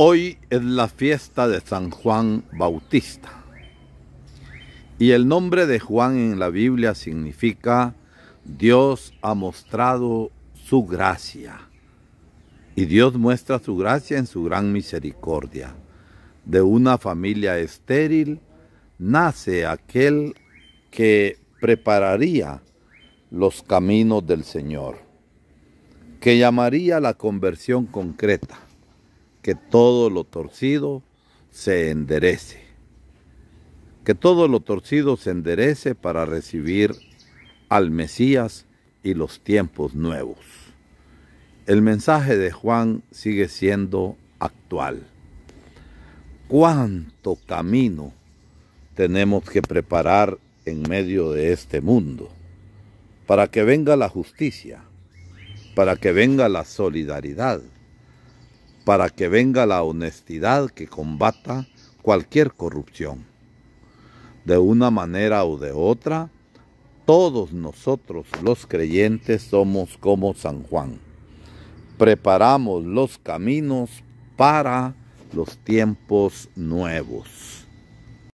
Hoy es la fiesta de San Juan Bautista. Y el nombre de Juan en la Biblia significa Dios ha mostrado su gracia. Y Dios muestra su gracia en su gran misericordia. De una familia estéril nace aquel que prepararía los caminos del Señor, que llamaría la conversión concreta que todo lo torcido se enderece. Que todo lo torcido se enderece para recibir al Mesías y los tiempos nuevos. El mensaje de Juan sigue siendo actual. ¿Cuánto camino tenemos que preparar en medio de este mundo? Para que venga la justicia, para que venga la solidaridad, para que venga la honestidad que combata cualquier corrupción. De una manera o de otra, todos nosotros los creyentes somos como San Juan. Preparamos los caminos para los tiempos nuevos.